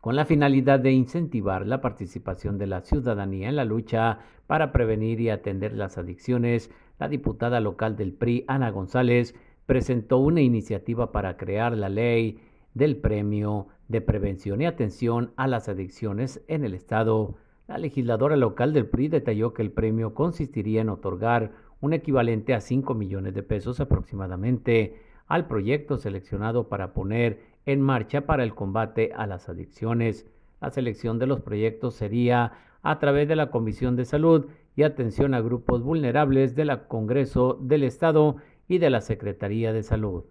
con la finalidad de incentivar la participación de la ciudadanía en la lucha para prevenir y atender las adicciones, la diputada local del PRI, Ana González, presentó una iniciativa para crear la ley del Premio de Prevención y Atención a las Adicciones en el Estado. La legisladora local del PRI detalló que el premio consistiría en otorgar un equivalente a 5 millones de pesos aproximadamente al proyecto seleccionado para poner en marcha para el combate a las adicciones. La selección de los proyectos sería a través de la Comisión de Salud y Atención a Grupos Vulnerables del Congreso del Estado y de la Secretaría de Salud.